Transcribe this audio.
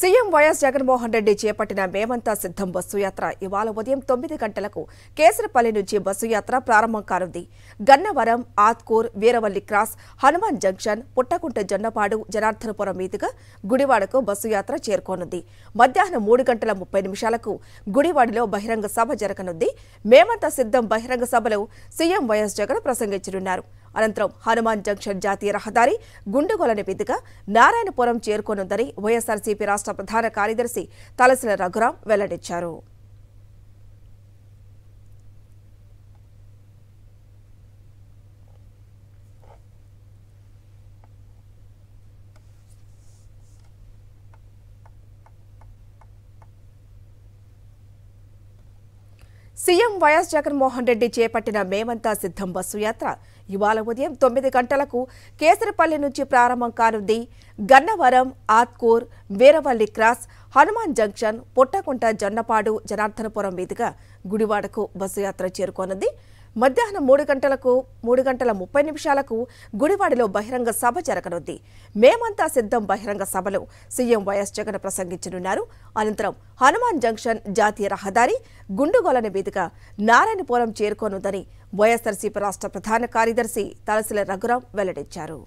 CM YS Jaganmohan Reddy చేపట్టిన మేమంతా సిద్ధం బస్సు యాత్ర ఇవాళ ఉదయం తొమ్మిది గంటలకు కేసరపల్లి నుంచి బస్సు యాత్ర ప్రారంభం కానుంది గన్నవరం ఆత్కూర్ వీరవల్లి క్రాస్ హనుమాన్ జంక్షన్ పుట్టకుంట జొన్నపాడు జనార్దనపురం మీదుగా గుడివాడకు బస్సు యాత్ర చేరుకోనుంది మధ్యాహ్నం మూడు గంటల ముప్పై నిమిషాలకు గుడివాడలో బహిరంగ సభ జరగనుంది మేమంతా సిద్ధం బహిరంగ సభలో సీఎం వైఎస్ జగన్ ప్రసంగించనున్నారు అనంతరం హనుమాన్ జంక్షన్ జాతీయ రహదారి గుండెగోల మీదుగా నారాయణపురం చేరుకోనుందని వైఎస్సార్సీపీ రాష్ట్ర ప్రధాన కార్యదర్శి తలసిన రఘురాం వెల్లడించారు సీఎం వైఎస్ జగన్మోహన్ రెడ్డి చేపట్టిన మేమంతా సిద్ధం బస్సు యాత్ర ఇవాళ ఉదయం తొమ్మిది గంటలకు కేసరపల్లి నుంచి ప్రారంభం కానుంది గన్నవరం ఆత్కూర్ వీరవల్లి క్రాస్ హనుమాన్ జంక్షన్ పుట్టకుంట జొన్నపాడు జనార్దనపురం మీదుగా గుడివాడకు బస్సు యాత్ర చేరుకోనుంది మధ్యాహ్నం మూడు గంటలకు మూడు గంటల ముప్పై నిమిషాలకు గుడివాడలో బహిరంగ సభ జరగనుంది మేమంతా సిద్ధం బహిరంగ సభలో సీఎం వైఎస్ జగన్ ప్రసంగించనున్నారు అనంతరం హనుమాన్ జంక్షన్ జాతీయ రహదారి గుండుగోలని వీధిగా నారాయణపురం చేరుకోనుందని వైఎస్ఆర్సీపీ రాష్ట్ర ప్రధాన కార్యదర్శి తలసిల రఘురాం వెల్లడించారు